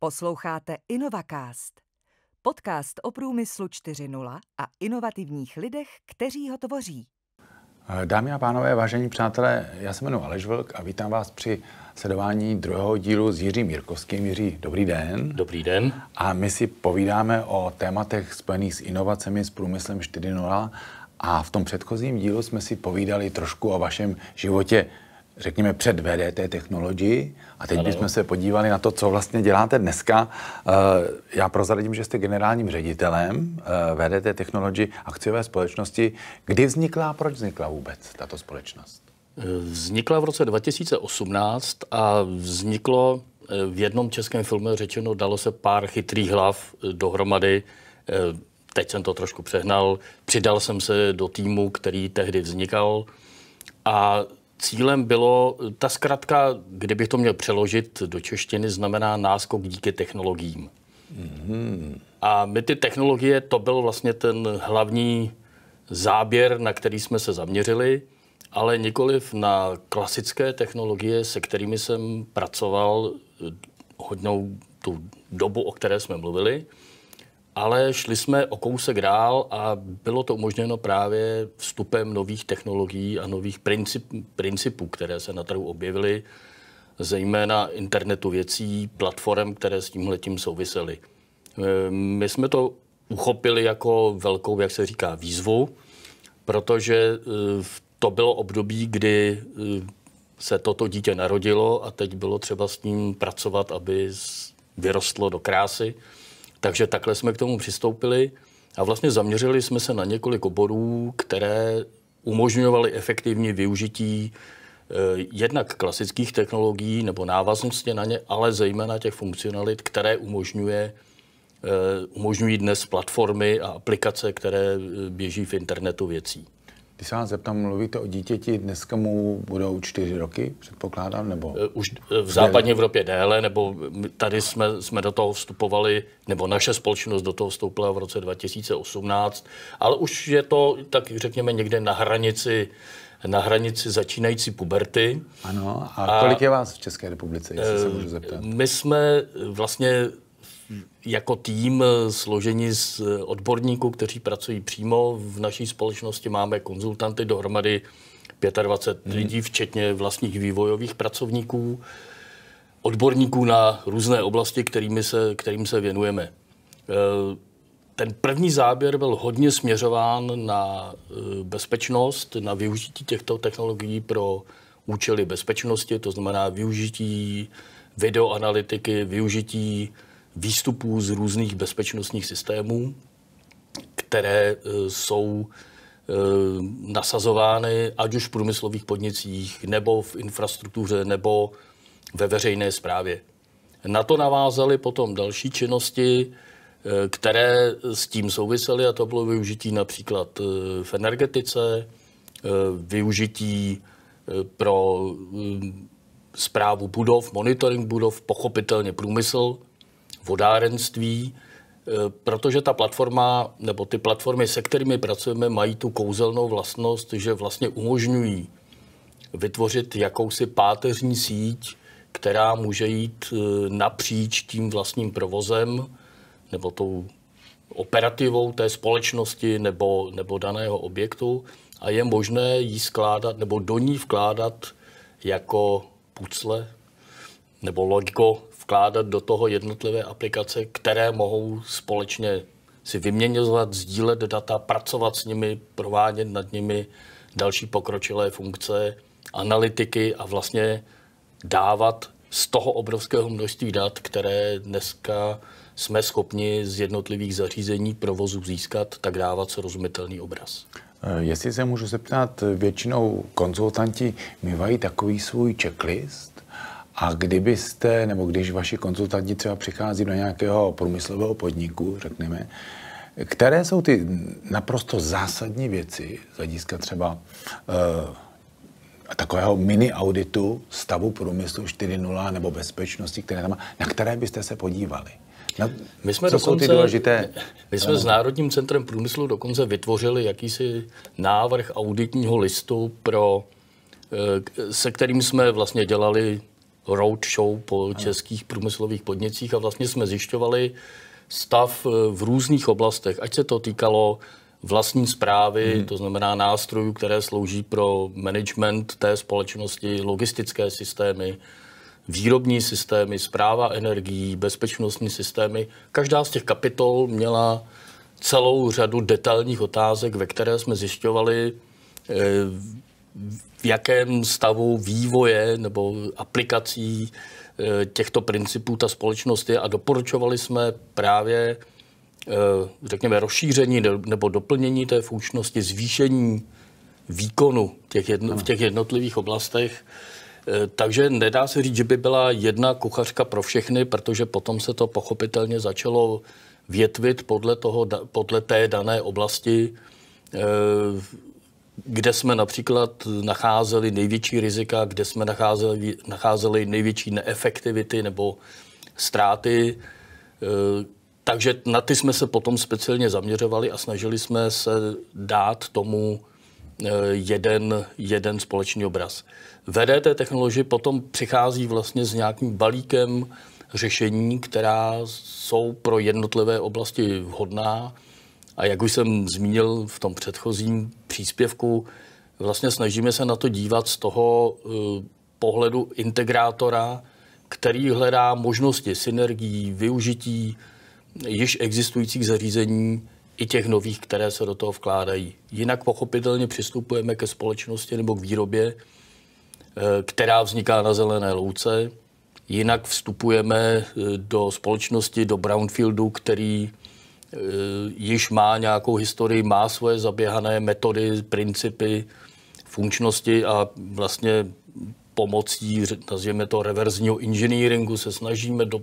Posloucháte Innovacast, podcast o průmyslu 4.0 a inovativních lidech, kteří ho tvoří. Dámy a pánové, vážení přátelé, já se jmenuji Aleš Vlk a vítám vás při sledování druhého dílu s Jiřím Jirkovským. Jiří, dobrý den. Dobrý den. A my si povídáme o tématech spojených s inovacemi, s průmyslem 4.0 a v tom předchozím dílu jsme si povídali trošku o vašem životě řekněme, před VDT technologii. A teď bychom se podívali na to, co vlastně děláte dneska. Eh, já prozradím, že jste generálním ředitelem eh, VDT Technology akciové společnosti. Kdy vznikla a proč vznikla vůbec tato společnost? Eh, vznikla v roce 2018 a vzniklo v jednom českém filmu řečeno, dalo se pár chytrých hlav dohromady. Teď jsem to trošku přehnal. Přidal jsem se do týmu, který tehdy vznikal. A cílem bylo, ta zkrátka, kdybych to měl přeložit do češtiny, znamená náskok díky technologiím. Mm-hmm. A my ty technologie, to byl vlastně ten hlavní záběr, na který jsme se zaměřili, ale nikoliv na klasické technologie, se kterými jsem pracoval hodnou tu dobu, o které jsme mluvili, ale šli jsme o kousek dál a bylo to umožněno právě vstupem nových technologií a nových princip, principů, které se na trhu objevily, zejména internetu věcí, platform, které s tímhletím souvisely. Ehm, my jsme to uchopili jako velkou, jak se říká, výzvu, protože e, to bylo období, kdy e, se toto dítě narodilo a teď bylo třeba s ním pracovat, aby vyrostlo do krásy. Takže takhle jsme k tomu přistoupili a vlastně zaměřili jsme se na několik oborů, které umožňovaly efektivní využití eh, jednak klasických technologií nebo návaznosti na ně, ale zejména těch funkcionalit, které umožňuje, eh, umožňují dnes platformy a aplikace, které eh, běží v internetu věcí. Když se vás zeptám, mluvíte o dítěti, dneska mu budou čtyři roky, předpokládám, nebo? E, už e, v západní Evropě déle, nebo tady jsme, jsme do toho vstupovali, nebo naše společnost do toho vstoupila v roce 2018, ale už je to, tak řekněme, někde na hranici na hranici začínající puberty. Ano, a kolik a, je vás v České republice, jestli e, se můžu zeptat? My jsme vlastně jako tým složení z odborníků, kteří pracují přímo v naší společnosti, máme konzultanty dohromady 25 hmm. lidí, včetně vlastních vývojových pracovníků, odborníků na různé oblasti, kterými se, kterým se věnujeme. E, ten první záběr byl hodně směřován na e, bezpečnost, na využití těchto technologií pro účely bezpečnosti, to znamená využití videoanalytiky, využití výstupů z různých bezpečnostních systémů, které e, jsou e, nasazovány ať už v průmyslových podnicích, nebo v infrastruktuře, nebo ve veřejné správě. Na to navázaly potom další činnosti, e, které s tím souvisely, a to bylo využití například v energetice, využití pro zprávu budov, monitoring budov, pochopitelně průmysl, vodárenství, eh, protože ta platforma nebo ty platformy, se kterými pracujeme, mají tu kouzelnou vlastnost, že vlastně umožňují vytvořit jakousi páteřní síť, která může jít eh, napříč tím vlastním provozem nebo tou operativou té společnosti nebo, nebo daného objektu a je možné jí skládat nebo do ní vkládat jako pucle nebo logo vkládat do toho jednotlivé aplikace, které mohou společně si vyměňovat, sdílet data, pracovat s nimi, provádět nad nimi další pokročilé funkce, analytiky a vlastně dávat z toho obrovského množství dat, které dneska jsme schopni z jednotlivých zařízení provozu získat, tak dávat srozumitelný obraz. Eh, jestli se můžu zeptat, většinou konzultanti mývají takový svůj checklist, a kdybyste, nebo když vaši konzultanti třeba přichází do nějakého průmyslového podniku, řekněme, které jsou ty naprosto zásadní věci z hlediska třeba e, takového mini auditu stavu průmyslu 4.0 nebo bezpečnosti, které tam, na které byste se podívali? Na, my jsme co dokonce, jsou ty důležité? My jsme uh, s Národním centrem průmyslu dokonce vytvořili jakýsi návrh auditního listu pro eh, se kterým jsme vlastně dělali roadshow po českých průmyslových podnicích a vlastně jsme zjišťovali stav eh, v různých oblastech, ať se to týkalo vlastní zprávy, hmm. to znamená nástrojů, které slouží pro management té společnosti, logistické systémy, výrobní systémy, zpráva energií, bezpečnostní systémy. Každá z těch kapitol měla celou řadu detailních otázek, ve které jsme zjišťovali, eh, v jakém stavu vývoje nebo aplikací eh, těchto principů ta společnost je a doporučovali jsme právě eh, řekněme rozšíření nebo doplnění té funkčnosti, zvýšení výkonu těch jedno, v těch jednotlivých oblastech. Eh, takže nedá se říct, že by byla jedna kuchařka pro všechny, protože potom se to pochopitelně začalo větvit podle, toho, podle té dané oblasti kde jsme například nacházeli největší rizika, kde jsme nacházeli, nacházeli největší neefektivity nebo ztráty. E, takže na ty jsme se potom speciálně zaměřovali a snažili jsme se dát tomu e, jeden, jeden společný obraz. E té technologie potom přichází vlastně s nějakým balíkem řešení, která jsou pro jednotlivé oblasti vhodná a jak už jsem zmínil v tom předchozím příspěvku, vlastně snažíme se na to dívat z toho eh, pohledu integrátora, který hledá možnosti synergií, využití již existujících zařízení i těch nových, které se do toho vkládají. Jinak pochopitelně přistupujeme ke společnosti nebo k výrobě, eh, která vzniká na zelené louce. Jinak vstupujeme eh, do společnosti, do brownfieldu, který Eh, již má nějakou historii, má svoje zaběhané metody, principy funkčnosti a vlastně pomocí, nazvěme to, reverzního inženýringu se snažíme do,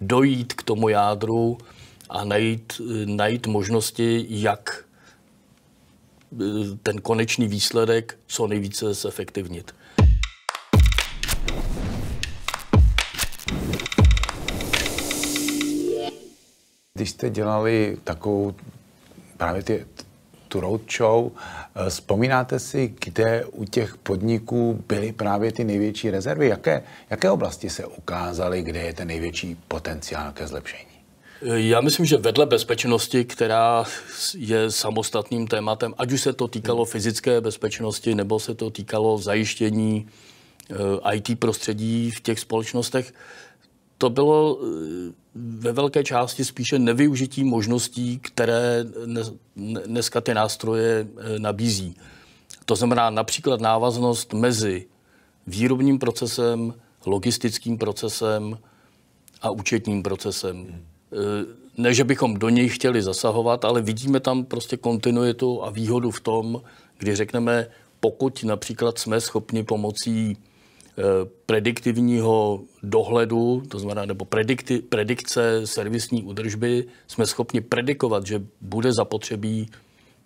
dojít k tomu jádru a najít, eh, najít možnosti, jak eh, ten konečný výsledek co nejvíce zefektivnit. Když jste dělali takovou právě ty, tu roadshow, eh, vzpomínáte si, kde u těch podniků byly právě ty největší rezervy? Jaké, jaké oblasti se ukázaly, kde je ten největší potenciál ke zlepšení? Já myslím, že vedle bezpečnosti, která je samostatným tématem, ať už se to týkalo fyzické bezpečnosti, nebo se to týkalo zajištění eh, IT prostředí v těch společnostech, to bylo eh, ve velké části spíše nevyužití možností, které dneska ty nástroje eh, nabízí. To znamená například návaznost mezi výrobním procesem, logistickým procesem a účetním procesem. Hmm. Eh, ne, že bychom do něj chtěli zasahovat, ale vidíme tam prostě kontinuitu a výhodu v tom, kdy řekneme, pokud například jsme schopni pomocí Eh, prediktivního dohledu, to znamená, nebo predikty, predikce servisní údržby, jsme schopni predikovat, že bude zapotřebí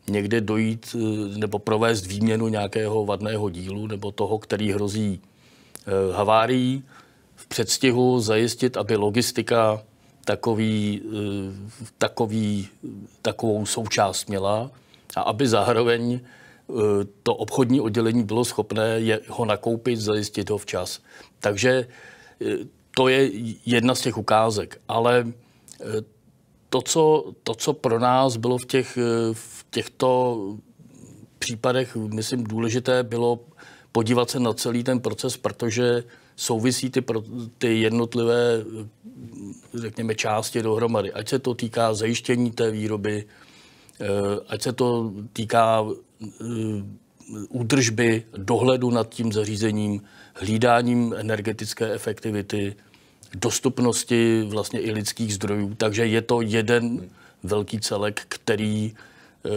někde dojít eh, nebo provést výměnu nějakého vadného dílu nebo toho, který hrozí eh, havárií, v předstihu zajistit, aby logistika takový, takový, takovou součást měla a aby zároveň Eh, to obchodní oddělení bylo schopné je, ho nakoupit, zajistit ho včas. Takže eh, to je jedna z těch ukázek. Ale eh, to, co, to, co pro nás bylo v, těch, v těchto případech, myslím, důležité, bylo podívat se na celý ten proces, protože souvisí ty, pro, ty jednotlivé, řekněme, části dohromady. Ať se to týká zajištění té výroby, Eh, ať se to týká eh, údržby, dohledu nad tím zařízením, hlídáním energetické efektivity, dostupnosti vlastně i lidských zdrojů. Takže je to jeden velký celek, který, eh,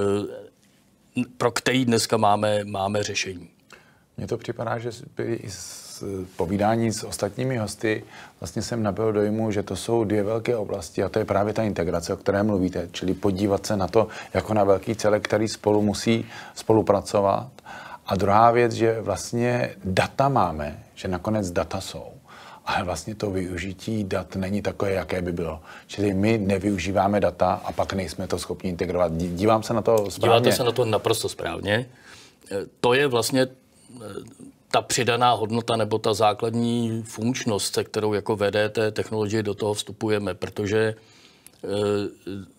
pro který dneska máme, máme řešení. Mně to připadá, že by Eh, povídání s ostatními hosty vlastně jsem nabil dojmu, že to jsou dvě velké oblasti a to je právě ta integrace, o které mluvíte, čili podívat se na to jako na velký celek, který spolu musí spolupracovat. A druhá věc, že vlastně data máme, že nakonec data jsou ale vlastně to využití dat není takové, jaké by bylo. Čili my nevyužíváme data a pak nejsme to schopni integrovat. Dívám se na to správně. Díváte se na to naprosto správně. Eh, to je vlastně eh, ta přidaná hodnota nebo ta základní funkčnost, se kterou jako VDT technologie do toho vstupujeme, protože e,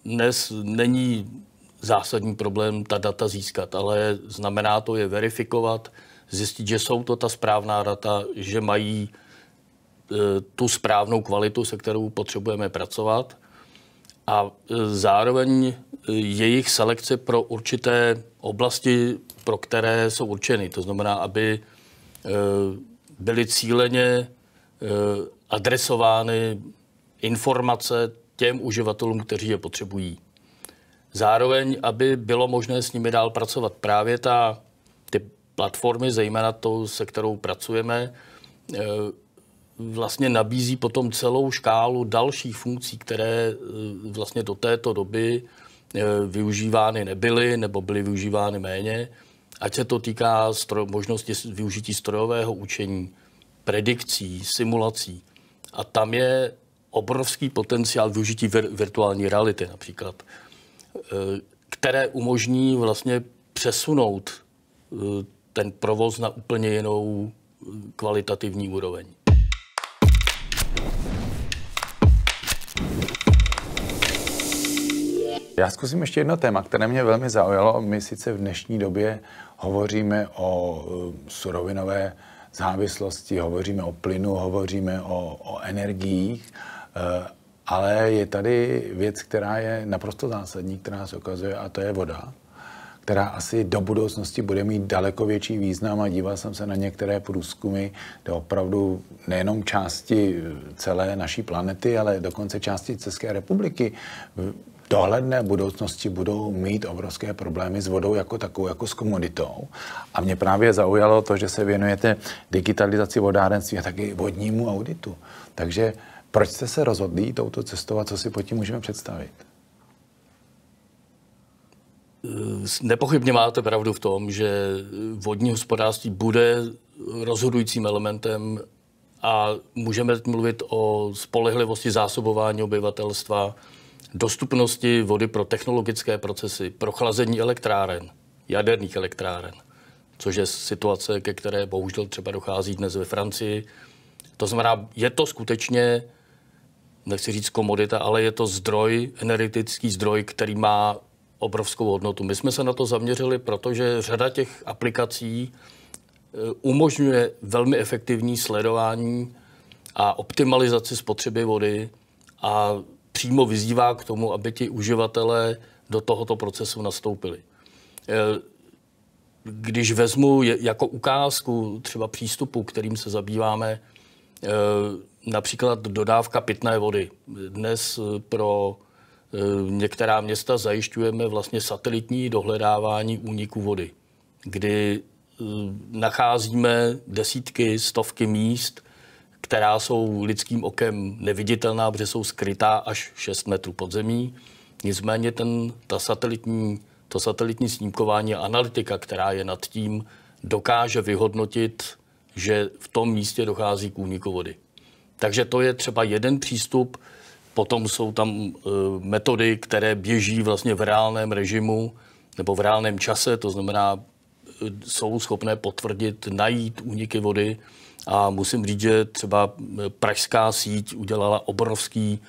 dnes není zásadní problém ta data získat, ale znamená to je verifikovat, zjistit, že jsou to ta správná data, že mají e, tu správnou kvalitu, se kterou potřebujeme pracovat a e, zároveň jejich selekce pro určité oblasti, pro které jsou určeny. To znamená, aby Eh, byly cíleně eh, adresovány informace těm uživatelům, kteří je potřebují. Zároveň, aby bylo možné s nimi dál pracovat. Právě ta, ty platformy, zejména tou, se kterou pracujeme, eh, vlastně nabízí potom celou škálu dalších funkcí, které vlastně do této doby využívány nebyly nebo byly využívány méně. Ať se to týká stroj, možnosti využití strojového učení, predikcí, simulací. A tam je obrovský potenciál využití vir, virtuální reality například, e, které umožní vlastně přesunout e, ten provoz na úplně jinou e, kvalitativní úroveň. Já zkusím ještě jedno téma, které mě velmi zaujalo. My sice v dnešní době hovoříme o eh, surovinové závislosti, hovoříme o plynu, hovoříme o, o energiích, eh, ale je tady věc, která je naprosto zásadní, která se ukazuje, a to je voda, která asi do budoucnosti bude mít daleko větší význam a díval jsem se na některé průzkumy, kde opravdu nejenom části celé naší planety, ale dokonce části České republiky dohledné budoucnosti budou mít obrovské problémy s vodou jako takovou, jako s komoditou. A mě právě zaujalo to, že se věnujete digitalizaci vodárenství a taky vodnímu auditu. Takže proč jste se rozhodli touto cestou a co si pod tím můžeme představit? Nepochybně máte pravdu v tom, že vodní hospodářství bude rozhodujícím elementem a můžeme mluvit o spolehlivosti zásobování obyvatelstva, dostupnosti vody pro technologické procesy, pro chlazení elektráren, jaderných elektráren, což je situace, ke které bohužel třeba dochází dnes ve Francii. To znamená, je to skutečně, nechci říct komodita, ale je to zdroj, energetický zdroj, který má obrovskou hodnotu. My jsme se na to zaměřili, protože řada těch aplikací eh, umožňuje velmi efektivní sledování a optimalizaci spotřeby vody a přímo vyzývá k tomu, aby ti uživatelé do tohoto procesu nastoupili. E, když vezmu jako ukázku třeba přístupu, kterým se zabýváme, e, například dodávka pitné vody. Dnes pro e, některá města zajišťujeme vlastně satelitní dohledávání úniku vody, kdy nacházíme desítky, stovky míst, která jsou lidským okem neviditelná, protože jsou skrytá až 6 metrů pod zemí. Nicméně ten, ta satelitní, to satelitní snímkování a analytika, která je nad tím, dokáže vyhodnotit, že v tom místě dochází k úniku vody. Takže to je třeba jeden přístup, potom jsou tam e, metody, které běží vlastně v reálném režimu nebo v reálném čase, to znamená, e, jsou schopné potvrdit, najít úniky vody, a musím říct, že třeba eh, pražská síť udělala obrovský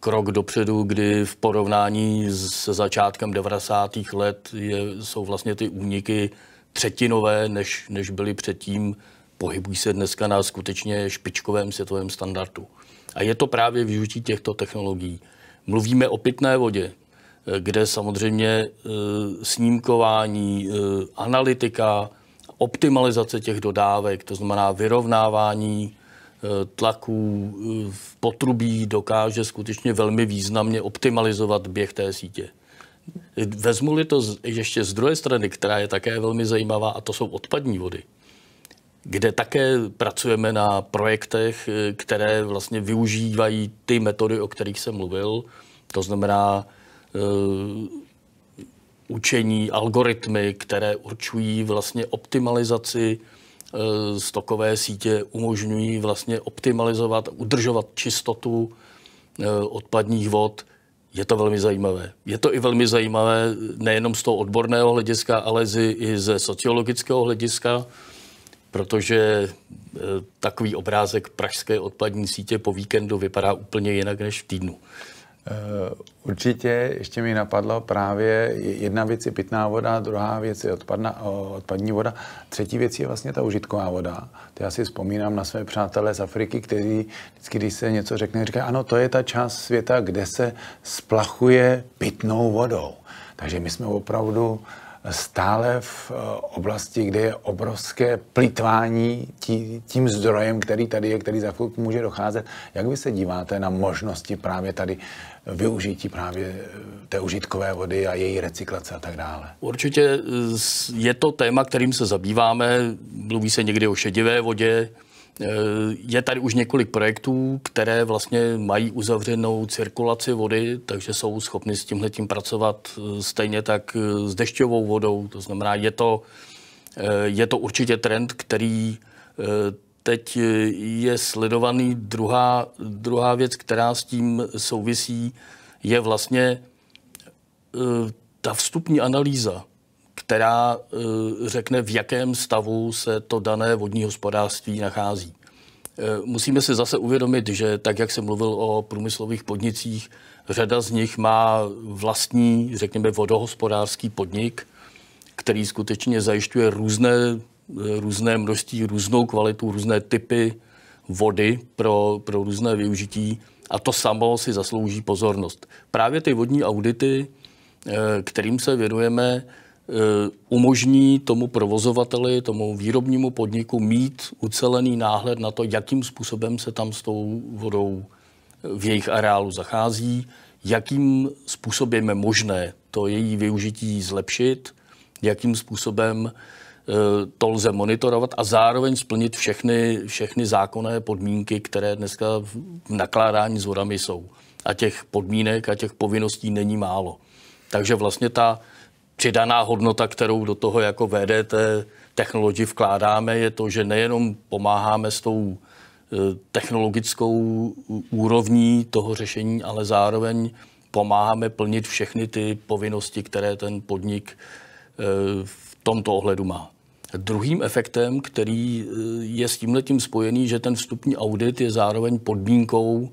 krok dopředu, kdy v porovnání se začátkem 90. let je, jsou vlastně ty úniky třetinové, než, než byly předtím. Pohybují se dneska na skutečně špičkovém světovém standardu. A je to právě využití těchto technologií. Mluvíme o pitné vodě, eh, kde samozřejmě e, snímkování, e, analytika, optimalizace těch dodávek, to znamená vyrovnávání e, tlaků e, v potrubí dokáže skutečně velmi významně optimalizovat běh té sítě. Vezmu-li to ještě z druhé strany, která je také velmi zajímavá, a to jsou odpadní vody, kde také pracujeme na projektech, e, které vlastně využívají ty metody, o kterých jsem mluvil, to znamená učení, algoritmy, které určují vlastně optimalizaci eh, stokové sítě, umožňují vlastně optimalizovat, udržovat čistotu eh, odpadních vod. Je to velmi zajímavé. Je to i velmi zajímavé nejenom z toho odborného hlediska, ale i ze sociologického hlediska, protože eh, takový obrázek pražské odpadní sítě po víkendu vypadá úplně jinak než v týdnu. Eh, určitě ještě mi napadlo právě jedna věc je pitná voda, druhá věc je odpadna, odpadní voda, třetí věc je vlastně ta užitková voda. To já si vzpomínám na své přátelé z Afriky, kteří vždycky, když se něco řekne, říkají, ano, to je ta část světa, kde se splachuje pitnou vodou. Takže my jsme opravdu uh, stále v eh, oblasti, kde je obrovské plitvání tím zdrojem, který tady je, který za chvilku může docházet. Jak vy se díváte na možnosti právě tady eh, využití právě eh, té užitkové vody a její recyklace a tak dále? Určitě je to téma, kterým se zabýváme. Mluví se někdy o šedivé vodě, Eh, je tady už několik projektů, které vlastně mají uzavřenou cirkulaci vody, takže jsou schopni s tímhletím pracovat eh, stejně tak eh, s dešťovou vodou. To znamená, je to, je to určitě trend, který teď je sledovaný. Druhá, druhá věc, která s tím souvisí, je vlastně ta vstupní analýza která eh, řekne, v jakém stavu se to dané vodní hospodářství nachází. Eh, musíme si zase uvědomit, že tak, jak jsem mluvil o průmyslových podnicích, řada z nich má vlastní, řekněme, vodohospodářský podnik, který skutečně zajišťuje různé, eh, různé množství, různou kvalitu, různé typy vody pro, pro různé využití. A to samo si zaslouží pozornost. Právě ty vodní audity, kterým se věnujeme, Eh, umožní tomu provozovateli, tomu výrobnímu podniku mít ucelený náhled na to, jakým způsobem se tam s tou vodou eh, v jejich areálu zachází, jakým způsobem je možné to její využití zlepšit, jakým způsobem eh, to lze monitorovat a zároveň splnit všechny, všechny zákonné podmínky, které dneska v nakládání s vodami jsou. A těch podmínek a těch povinností není málo. Takže vlastně ta, přidaná hodnota, kterou do toho jako VDT technologii vkládáme, je to, že nejenom pomáháme s tou e, technologickou úrovní toho řešení, ale zároveň pomáháme plnit všechny ty povinnosti, které ten podnik e, v tomto ohledu má. Druhým efektem, který e, je s tímhletím spojený, že ten vstupní audit je zároveň podmínkou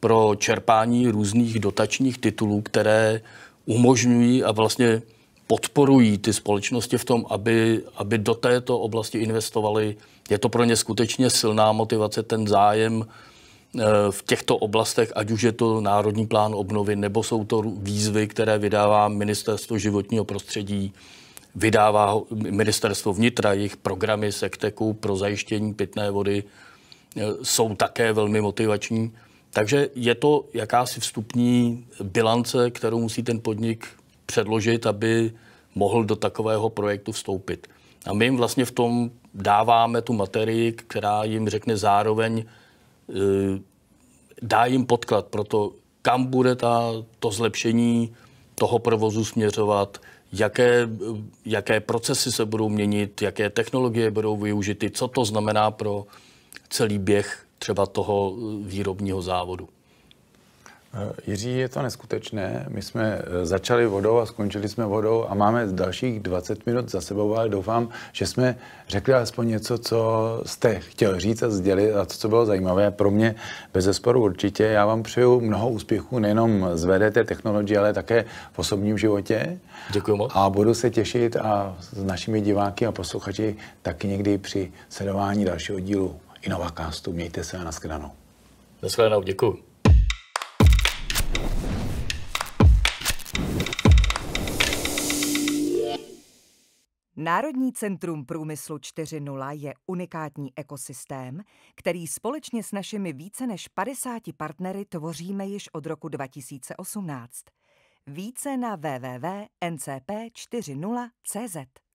pro čerpání různých dotačních titulů, které umožňují a vlastně podporují ty společnosti v tom, aby, aby do této oblasti investovali. Je to pro ně skutečně silná motivace, ten zájem eh, v těchto oblastech, ať už je to Národní plán obnovy, nebo jsou to výzvy, které vydává Ministerstvo životního prostředí, vydává Ministerstvo vnitra, jejich programy sekteku pro zajištění pitné vody eh, jsou také velmi motivační. Takže je to jakási vstupní bilance, kterou musí ten podnik předložit, aby mohl do takového projektu vstoupit. A my jim vlastně v tom dáváme tu materii, která jim řekne zároveň, e, dá jim podklad pro to, kam bude ta, to zlepšení toho provozu směřovat, jaké, e, jaké procesy se budou měnit, jaké technologie budou využity, co to znamená pro celý běh třeba toho e, výrobního závodu. Eh, Jiří, je to neskutečné. My jsme eh, začali vodou a skončili jsme vodou a máme dalších 20 minut za sebou, ale doufám, že jsme řekli alespoň něco, co jste chtěl říct a sdělit a to, co bylo zajímavé. Pro mě bez zesporu určitě. Já vám přeju mnoho úspěchů nejenom z VDT technologie, ale také v osobním životě. Děkuji moc. A budu se těšit a s našimi diváky a posluchači taky někdy při sledování dalšího dílu Inovacastu. Mějte se a naschledanou. Naschledanou, děkuji. Národní centrum průmyslu 4.0 je unikátní ekosystém, který společně s našimi více než 50 partnery tvoříme již od roku 2018. Více na www.ncp40.cz.